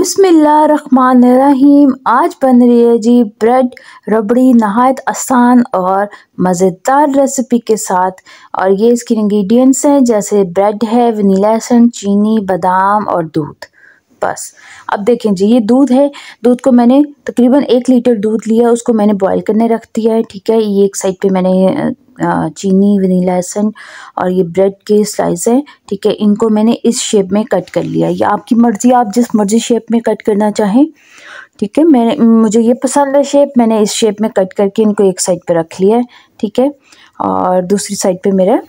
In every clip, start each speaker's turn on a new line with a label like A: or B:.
A: रहीम आज बन रही है जी ब्रेड रबड़ी नहायत आसान और मज़ेदार रेसिपी के साथ और ये इसके इंग्रेडिएंट्स हैं जैसे ब्रेड है वनीला लहसन चीनी बादाम और दूध बस अब देखें जी ये दूध है दूध को मैंने तकरीबन एक लीटर दूध लिया उसको मैंने बॉईल करने रख दिया है ठीक है ये एक साइड पे मैंने चीनी वनीला लहसन और ये ब्रेड के स्लाइस हैं ठीक है इनको मैंने इस शेप में कट कर लिया ये आपकी मर्ज़ी आप जिस मर्ज़ी शेप में कट करना चाहें ठीक है मैंने मुझे ये पसंद है शेप मैंने इस शेप में कट करके इनको एक साइड पर रख लिया है ठीक है और दूसरी साइड पर मेरा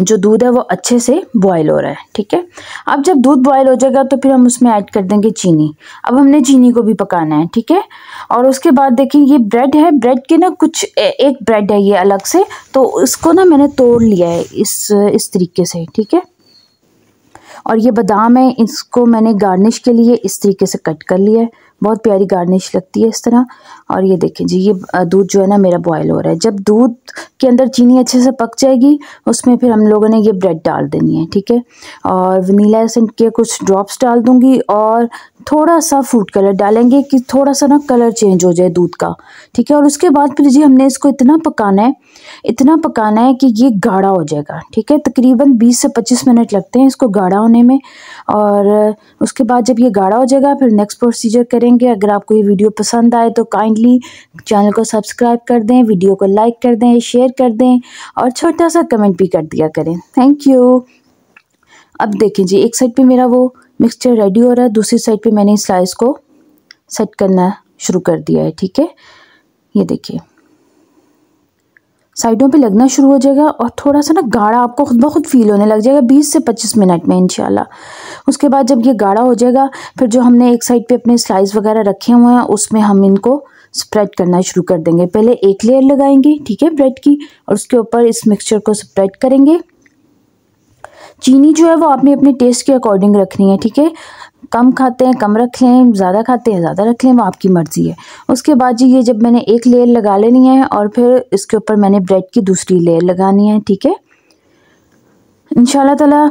A: जो दूध है वो अच्छे से बॉयल हो रहा है ठीक है अब जब दूध बॉयल हो जाएगा तो फिर हम उसमें ऐड कर देंगे चीनी अब हमने चीनी को भी पकाना है ठीक है और उसके बाद देखें ये ब्रेड है ब्रेड के ना कुछ ए, एक ब्रेड है ये अलग से तो उसको ना मैंने तोड़ लिया है इस इस तरीके से ठीक है और ये बादाम है इसको मैंने गार्निश के लिए इस तरीके से कट कर लिया है बहुत प्यारी गार्निश लगती है इस तरह और ये देखें जी ये दूध जो है ना मेरा बॉयल हो रहा है जब दूध के अंदर चीनी अच्छे से पक जाएगी उसमें फिर हम लोगों ने ये ब्रेड डाल देनी है ठीक है और वनीला एसेंट के कुछ ड्रॉप्स डाल दूँगी और थोड़ा सा फूड कलर डालेंगे कि थोड़ा सा ना कलर चेंज हो जाए दूध का ठीक है और उसके बाद फिर जी हमने इसको इतना पकाना है इतना पकाना है कि ये गाढ़ा हो जाएगा ठीक है तकरीबन 20 से 25 मिनट लगते हैं इसको गाढ़ा होने में और उसके बाद जब ये गाढ़ा हो जाएगा फिर नेक्स्ट प्रोसीजर करेंगे अगर आपको ये वीडियो पसंद आए तो काइंडली चैनल को सब्सक्राइब कर दें वीडियो को लाइक कर दें शेयर कर दें और छोटा सा कमेंट भी कर दिया करें थैंक यू अब देखें जी एक साइड पर मेरा वो मिक्सचर रेडी हो रहा है दूसरी साइड पे मैंने स्लाइस को सेट करना शुरू कर दिया है ठीक है ये देखिए साइडों पे लगना शुरू हो जाएगा और थोड़ा सा ना गाढ़ा आपको खुद ब खुद फील होने लग जाएगा 20 से 25 मिनट में इनशाला उसके बाद जब ये गाढ़ा हो जाएगा फिर जो हमने एक साइड पे अपने स्लाइस वगैरह रखे हुए हैं उसमें हम इनको स्प्रेड करना शुरू कर देंगे पहले एक लेयर लगाएंगे ठीक है ब्रेड की और उसके ऊपर इस मिक्सचर को स्प्रेड करेंगे चीनी जो है वो आपने अपने टेस्ट के अकॉर्डिंग रखनी है ठीक है कम खाते हैं कम रख लें ज़्यादा खाते हैं ज़्यादा रख लें वो आपकी मर्ज़ी है उसके बाद जी ये जब मैंने एक लेयर लगा लेनी है और फिर इसके ऊपर मैंने ब्रेड की दूसरी लेयर लगानी है ठीक है इन ताला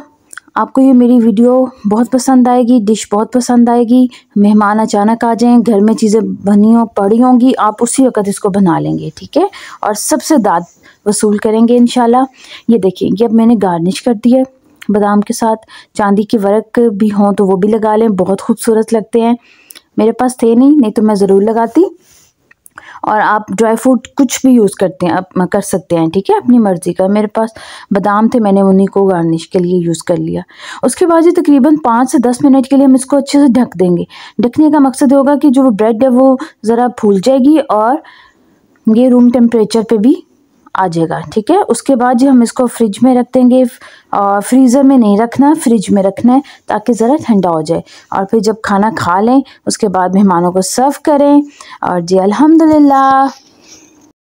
A: आपको ये मेरी वीडियो बहुत पसंद आएगी डिश बहुत पसंद आएगी मेहमान अचानक आ जाएं घर में चीज़ें बनी हों पड़ी होंगी आप उसी वक्त इसको बना लेंगे ठीक है और सबसे दाद वसूल करेंगे इन ये देखें अब मैंने गार्निश कर दिया है बादाम के साथ चांदी के वर्क भी हों तो वो भी लगा लें बहुत खूबसूरत लगते हैं मेरे पास थे नहीं नहीं तो मैं ज़रूर लगाती और आप ड्राई फ्रूट कुछ भी यूज़ करते हैं आप कर सकते हैं ठीक है अपनी मर्ज़ी का मेरे पास बादाम थे मैंने उन्हीं को गार्निश के लिए यूज़ कर लिया उसके बाद ये तकरीबन पाँच से दस मिनट के लिए हम इसको अच्छे से ढक देंगे ढकने का मकसद होगा कि जो ब्रेड है वो ज़रा फूल जाएगी और ये रूम टेम्परेचर पर भी आ जाएगा ठीक है उसके बाद जी हम इसको फ्रिज में रख देंगे फ्रीज़र में नहीं रखना फ्रिज में रखना है ताकि ज़रा ठंडा हो जाए और फिर जब खाना खा लें उसके बाद मेहमानों को सर्व करें और जी अल्हम्दुलिल्लाह